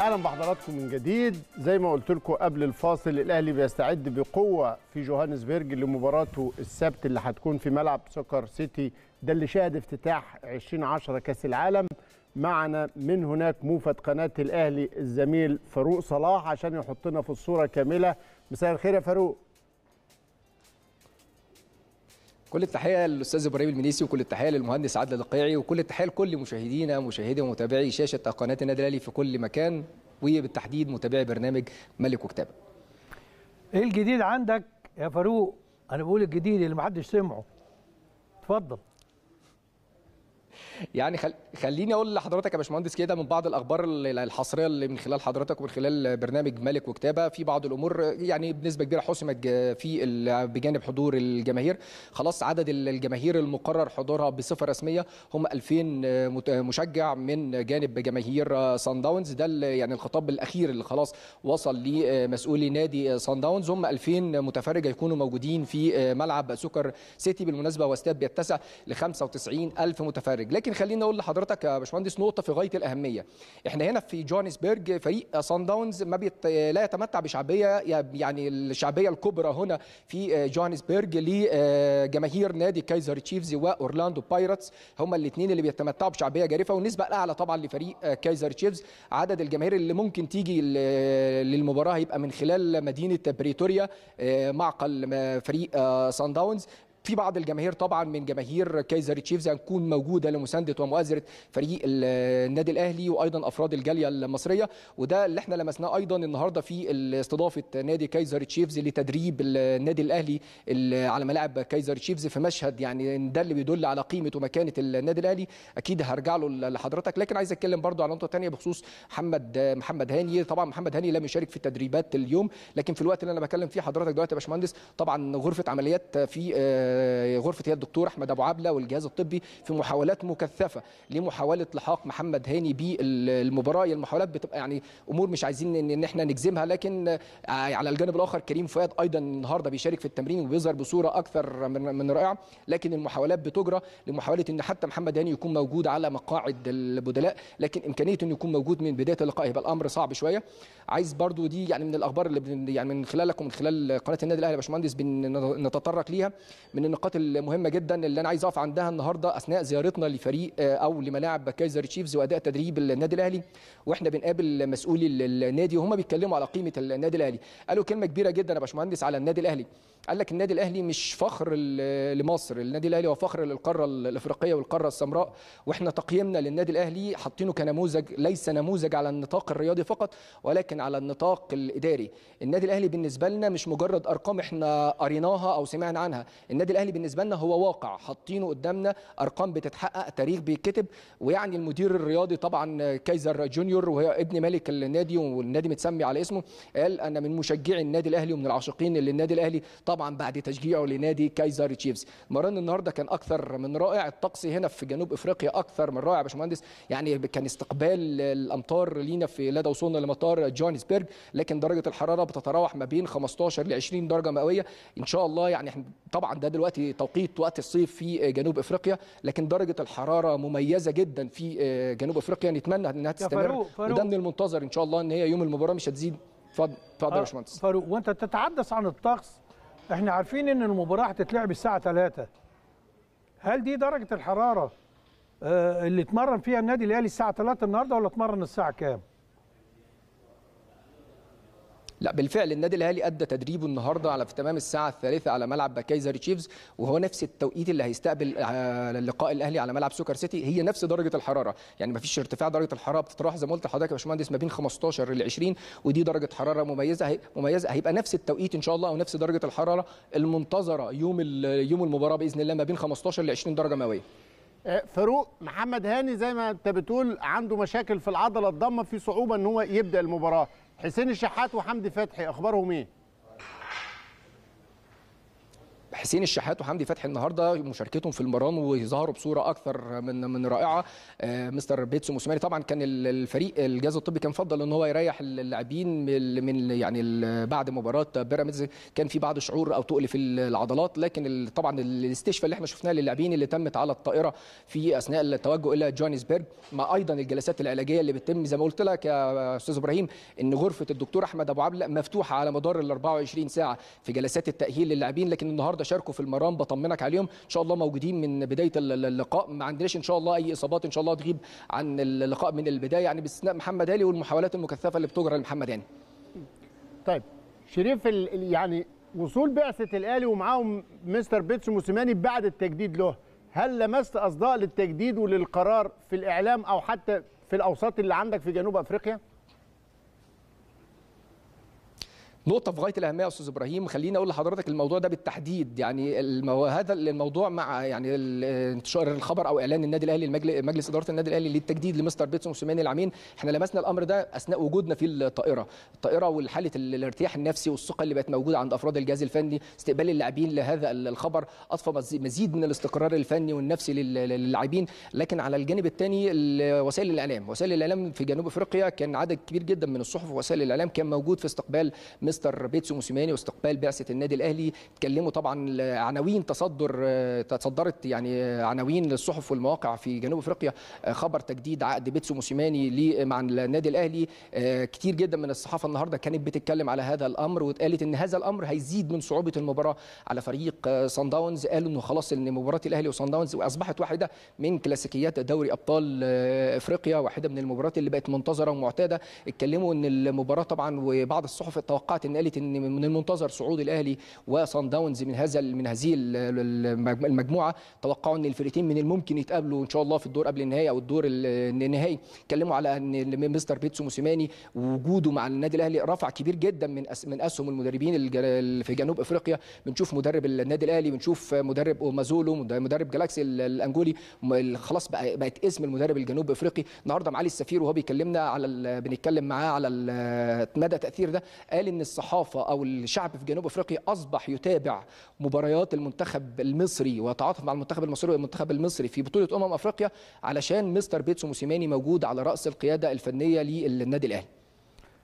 اهلا بحضراتكم من جديد زي ما قلت لكم قبل الفاصل الاهلي بيستعد بقوه في جوهانسبرج لمباراته السبت اللي هتكون في ملعب سكر سيتي ده اللي شهد افتتاح 2010 كاس العالم معنا من هناك موفد قناه الاهلي الزميل فاروق صلاح عشان يحطنا في الصوره كامله مساء الخير يا فاروق كل التحيه للاستاذ ابراهيم المنيسي وكل التحيه للمهندس عادل القيعي وكل التحيه لكل مشاهدينا مشاهدي ومتابعي شاشه قناه النادي الاهلي في كل مكان وبالتحديد متابعي برنامج ملك وكتابه. ايه الجديد عندك يا فاروق؟ انا بقول الجديد اللي محدش سمعه. اتفضل. يعني خل... خليني اقول لحضرتك يا باشمهندس كده من بعض الاخبار الحصريه اللي من خلال حضرتك ومن خلال برنامج ملك وكتابه في بعض الامور يعني بنسبه كبيره حسمت في ال... بجانب حضور الجماهير خلاص عدد الجماهير المقرر حضورها بصفه رسميه هم 2000 مشجع من جانب جماهير سان داونز ده يعني الخطاب الاخير اللي خلاص وصل لمسؤولي نادي سان داونز هم 2000 متفرج يكونوا موجودين في ملعب سكر سيتي بالمناسبه واستاد بيتسع ل 95 الف متفرج لكن يمكن خليني اقول لحضرتك يا باشمهندس نقطه في غايه الاهميه احنا هنا في جوهانسبرج فريق سان داونز ما بيت... لا يتمتع بشعبيه يعني الشعبيه الكبرى هنا في آه، جوهانسبرج لجماهير آه، نادي كايزر تشيفز واورلاندو بايرتس هما الاثنين اللي بيتمتعوا بشعبيه جارفه والنسبه الاعلى طبعا لفريق آه، كايزر تشيفز عدد الجماهير اللي ممكن تيجي للمباراه هيبقى من خلال مدينه بريتوريا معقل فريق سان داونز في بعض الجماهير طبعا من جماهير كايزر تشيفز هتكون موجوده لمسانده ومؤازره فريق النادي الاهلي وايضا افراد الجاليه المصريه وده اللي احنا لمسناه ايضا النهارده في استضافه نادي كايزر تشيفز لتدريب النادي الاهلي على ملاعب كايزر تشيفز في مشهد يعني ده اللي بيدل على قيمه ومكانه النادي الاهلي اكيد هرجع له لحضرتك لكن عايز اتكلم برضو على نقطه ثانيه بخصوص محمد محمد هاني طبعا محمد هاني لم يشارك في التدريبات اليوم لكن في الوقت اللي انا بكلم فيه حضرتك دلوقتي يا باشمهندس طبعا غرفه عمليات في آه، آه، غرفه يد الدكتور احمد ابو عبله والجهاز الطبي في محاولات مكثفه لمحاوله لحاق محمد هاني بالمباراه المحاولات بتبقى يعني امور مش عايزين ان احنا نجزمها لكن آه، على الجانب الاخر كريم فؤاد ايضا النهارده بيشارك في التمرين وبيظهر بصوره اكثر من من رائعه لكن المحاولات بتجرى لمحاوله ان حتى محمد هاني يكون موجود على مقاعد البدلاء لكن امكانيه انه يكون موجود من بدايه اللقاء هيبقى الامر صعب شويه عايز برضو دي يعني من الاخبار اللي يعني من خلالك ومن خلال قناه النادي الاهلي يا باشمهندس بنتطرق ليها من النقاط المهمه جدا اللي انا عايز اقف عندها النهارده اثناء زيارتنا لفريق آه، او لملاعب كايزر تشيفز واداء تدريب النادي الاهلي واحنا بنقابل مسؤولي النادي وهم بيتكلموا على قيمه النادي الاهلي قالوا كلمه كبيره جدا يا باشمهندس على النادي الاهلي قال لك النادي الاهلي مش فخر لمصر النادي الاهلي هو فخر للقاره الافريقيه والقاره السمراء واحنا تقييمنا للنادي الاهلي حاطينه كنموذج ليس نموذج على النطاق الرياضي فقط ولكن على النطاق الاداري النادي الاهلي بالنسبه لنا مش مجرد ارقام احنا قريناها او سمعنا عنها النادي النادي الاهلي بالنسبه لنا هو واقع حاطينه قدامنا ارقام بتتحقق تاريخ بيتكتب ويعني المدير الرياضي طبعا كايزر جونيور وهو ابن ملك النادي والنادي متسمي على اسمه قال انا من مشجعي النادي الاهلي ومن العاشقين للنادي الاهلي طبعا بعد تشجيعه لنادي كايزر تشيفز مران النهارده كان اكثر من رائع الطقس هنا في جنوب افريقيا اكثر من رائع يا باشمهندس يعني كان استقبال الامطار لينا في لدى وصولنا لمطار جوهانسبرج لكن درجه الحراره بتتراوح ما بين 15 ل 20 درجه مئويه ان شاء الله يعني طبعا ده دلوقتي توقيت وقت الصيف في جنوب افريقيا لكن درجه الحراره مميزه جدا في آه، جنوب افريقيا نتمنى انها تستمر وده من المنتظر ان شاء الله ان هي يوم المباراه مش هتزيد اتفضل يا آه، باشمهندس فاروق وانت تتحدث عن الطقس احنا عارفين ان المباراه هتتلعب الساعه 3 هل دي درجه الحراره آه، اللي اتمرن فيها النادي الاهلي الساعه 3 النهارده ولا اتمرن الساعه كام؟ لا بالفعل النادي الاهلي ادى تدريبه النهارده على في تمام الساعه الثالثة على ملعب كايزر تشيفز وهو نفس التوقيت اللي هيستقبل اللقاء الاهلي على ملعب سوكر سيتي هي نفس درجه الحراره يعني ما فيش ارتفاع درجه الحراره بتتراوح زي ما قلت لحضرتك يا باشمهندس ما بين 15 ل 20 ودي درجه حراره مميزه مميزه هيبقى نفس التوقيت ان شاء الله او نفس درجه الحراره المنتظره يوم يوم المباراه باذن الله ما بين 15 ل 20 درجه مئويه آه، فاروق محمد هاني زي ما انت بتقول عنده مشاكل في العضله الضمه في صعوبه ان هو يبدا المباراه حسين الشحات وحمدي فتحي اخبارهم ايه حسين الشحات وحمدي فتحي النهارده مشاركتهم في المران وظهروا بصوره اكثر من من رائعه آه، مستر بيتسو موسيماني طبعا كان الفريق الجهاز الطبي كان فضل ان هو يريح اللاعبين من يعني بعد مباراه بيراميدز كان في بعض شعور او تقل في العضلات لكن طبعا الاستشفاء اللي احنا شفناه للاعبين اللي تمت على الطائره في اثناء التوجه الى جوهانسبرج مع ايضا الجلسات العلاجيه اللي بتتم زي ما قلت لك يا استاذ ابراهيم ان غرفه الدكتور احمد ابو عبله مفتوحه على مدار ال 24 ساعه في جلسات التاهيل للاعبين لكن النهارده النهارده شاركوا في المران بطمنك عليهم ان شاء الله موجودين من بدايه اللقاء ما عندناش ان شاء الله اي اصابات ان شاء الله تغيب عن اللقاء من البدايه يعني باستثناء محمد هاني والمحاولات المكثفه اللي بتجرى لمحمد هاني طيب شريف يعني وصول بعثه الاهلي ومعاهم مستر بيتسو موسيماني بعد التجديد له هل لمست اصداء للتجديد وللقرار في الاعلام او حتى في الاوساط اللي عندك في جنوب افريقيا نقطه في غايه الاهميه يا استاذ ابراهيم خليني اقول لحضرتك الموضوع ده بالتحديد يعني المو... هذا الموضوع مع يعني انتشار الخبر او اعلان النادي الاهلي المجل... مجلس اداره النادي الاهلي للتجديد لمستر بيتسون وسماني العمين احنا لمسنا الامر ده اثناء وجودنا في الطائره الطائره وحاله الارتياح النفسي والثقه اللي بقت موجوده عند افراد الجهاز الفني استقبال اللاعبين لهذا الخبر اضفى مزيد من الاستقرار الفني والنفسي للاعبين لكن على الجانب الثاني وسائل الاعلام وسائل الاعلام في جنوب افريقيا كان عدد كبير جدا من الصحف ووسائل الاعلام كان موجود في استقبال مستر مستر بيتسو موسيماني واستقبال بعثه النادي الاهلي اتكلموا طبعا عناوين تصدر تصدرت يعني عناوين للصحف والمواقع في جنوب افريقيا خبر تجديد عقد بيتسو موسيماني مع النادي الاهلي آه، كتير جدا من الصحافه النهارده كانت بتتكلم على هذا الامر واتقالت ان هذا الامر هيزيد من صعوبه المباراه على فريق صن آه، داونز قالوا انه خلاص ان مباراه الاهلي وصن داونز اصبحت واحده من كلاسيكيات دوري ابطال آه، افريقيا واحده من المباريات اللي بقت منتظره ومعتاده اتكلموا ان المباراه طبعا وبعض الصحف توقعت ان قالت ان من المنتظر صعود الاهلي وصن داونز من هذا من هذه المجموعه توقعوا ان الفرقتين من الممكن يتقابلوا ان شاء الله في الدور قبل النهائي او الدور النهائي اتكلموا على ان مستر بيتسو موسيماني وجوده مع النادي الاهلي رفع كبير جدا من من اسهم المدربين في جنوب افريقيا بنشوف مدرب النادي الاهلي بنشوف مدرب اومازولو مدرب جالاكسي الانجولي خلاص بقى بقت اسم المدرب الجنوب افريقي النهارده معالي السفير وهو بيكلمنا على بنتكلم معاه على مدى تاثير ده قال ان الصحافه او الشعب في جنوب افريقيا اصبح يتابع مباريات المنتخب المصري ويتعاطف مع المنتخب المصري والمنتخب المصري في بطوله امم افريقيا علشان مستر بيتسو موسيماني موجود على راس القياده الفنيه للنادي الاهلي.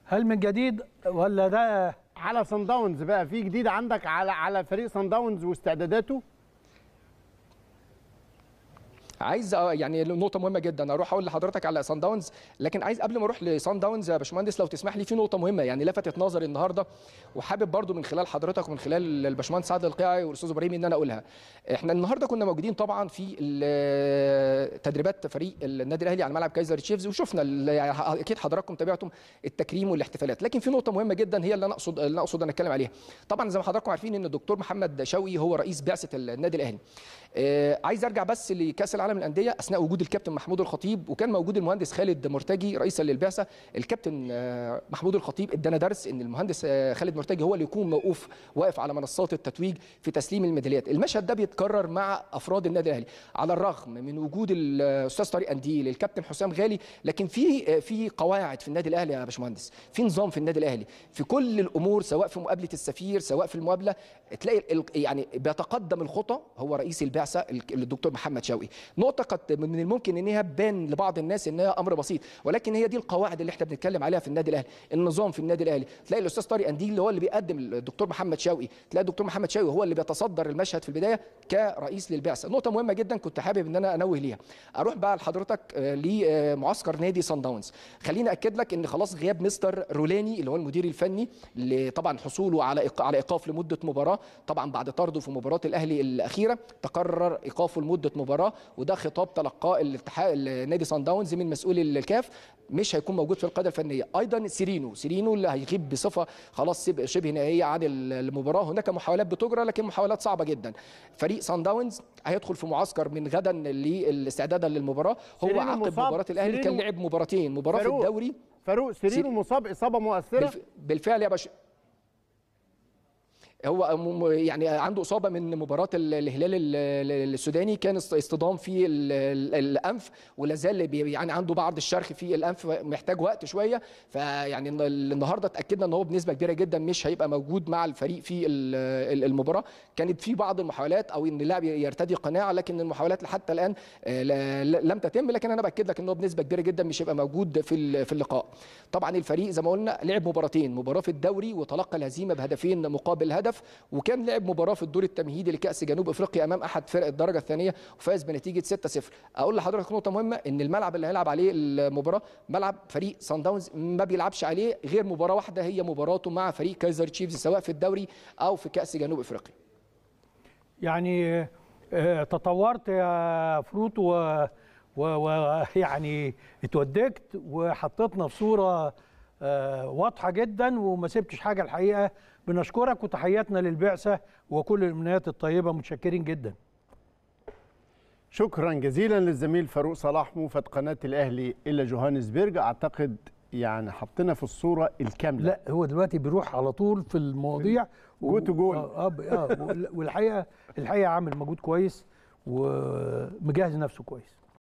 هل من جديد ولا ده على سان داونز بقى في جديد عندك على على فريق سان داونز واستعداداته؟ عايز يعني نقطه مهمه جدا اروح اقول لحضرتك على سان داونز لكن عايز قبل ما اروح لسان داونز يا باشمهندس لو تسمح لي في نقطه مهمه يعني لفتت نظري النهارده وحابب برضو من خلال حضرتك ومن خلال الباشمهندس سعد القيعي والاستاذ ابراهيم ان انا اقولها احنا النهارده كنا موجودين طبعا في تدريبات فريق النادي الاهلي على ملعب كايزر تشيفز وشفنا يعني اكيد حضراتكم تابعتم التكريم والاحتفالات لكن في نقطه مهمه جدا هي اللي انا اقصد اللي اقصد انا اتكلم عليها طبعا زي ما حضراتكم عارفين ان الدكتور محمد شوقي هو رئيس بعثه النادي الاهلي آه، عايز ارجع بس لكاس العالم للانديه اثناء وجود الكابتن محمود الخطيب وكان موجود المهندس خالد مرتجي رئيسا للبعثه الكابتن آه، محمود الخطيب ادانا درس ان المهندس آه، خالد مرتجي هو اللي يكون موقوف واقف على منصات التتويج في تسليم الميداليات المشهد ده بيتكرر مع افراد النادي الاهلي على الرغم من وجود الاستاذ آه، طارق انديل الكابتن حسام غالي لكن في في قواعد في النادي الاهلي يا باشمهندس في نظام في النادي الاهلي في كل الامور سواء في مقابله السفير سواء في المقابله تلاقي يعني بيتقدم الخطى هو رئيس البعثه الدكتور محمد شوقي نقطه قد من الممكن ان هي تبان لبعض الناس انها امر بسيط ولكن هي دي القواعد اللي احنا بنتكلم عليها في النادي الاهلي النظام في النادي الاهلي تلاقي الاستاذ طارق انديل اللي هو اللي بيقدم الدكتور محمد شوقي تلاقي الدكتور محمد شوقي هو اللي بيتصدر المشهد في البدايه كرئيس للبعثه نقطه مهمه جدا كنت حابب ان انا انوه ليها اروح بقى لحضرتك آه، لمعسكر نادي سان داونز خليني اكد لك ان خلاص غياب مستر رولاني اللي هو المدير الفني اللي طبعا حصوله على على ايقاف لمده مباراه طبعا بعد طرده في مباراه الاهلي الاخيره تقرر ايقافه لمده مباراه وده خطاب تلقاه الاتحاد نادي سان داونز من مسؤول الكاف مش هيكون موجود في القاعده الفنيه ايضا سيرينو سيرينو اللي هيغيب بصفه خلاص شبه نهائيه عن المباراه هناك محاولات بتجرى لكن محاولات صعبه جدا فريق سان داونز هيدخل في معسكر من غدا للاستعداد للمباراه هو عقب مباراه الاهلي كان لعب مباراتين مباراه في الدوري فاروق سيرينو مصاب اصابه مؤثره بالفعل يا باشا هو يعني عنده اصابه من مباراه الهلال السوداني كان اصطدام في الانف ولا زال يعني عنده بعض الشرخ في الانف محتاج وقت شويه فيعني النهارده اتاكدنا ان هو بنسبه كبيره جدا مش هيبقى موجود مع الفريق في المباراه كانت في بعض المحاولات او ان اللاعب يرتدي قناعه لكن المحاولات لحتى الان آه، لم تتم لكن انا باكد لك ان هو بنسبه كبيره جدا مش هيبقى موجود في في اللقاء طبعا الفريق زي ما قلنا لعب مباراتين مباراه في الدوري وتلقى الهزيمه بهدفين مقابل هدف هدف وكان لعب مباراه في الدور التمهيدي لكاس جنوب افريقيا امام احد فرق الدرجه الثانيه وفاز بنتيجه 6-0 اقول لحضرتك نقطه مهمه ان الملعب اللي هيلعب عليه المباراه ملعب فريق سان داونز ما بيلعبش عليه غير مباراه واحده هي مباراته مع فريق كايزر تشيفز سواء في الدوري او في كاس جنوب افريقيا يعني آه، تطورت يا فروت و ويعني اتودكت وحطيتنا في صوره آه، واضحه جدا وما سبتش حاجه الحقيقه بنشكرك وتحياتنا للبعثه وكل الامنيات الطيبه متشكرين جدا شكرا جزيلا للزميل فاروق صلاح موفد قناه الاهلي الى جوهانسبرج اعتقد يعني حطينا في الصوره الكامله لا هو دلوقتي بيروح على طول في المواضيع جو تو جو اه اه, آه، والحقيقه الحقيقه عامل مجهود كويس ومجهز نفسه كويس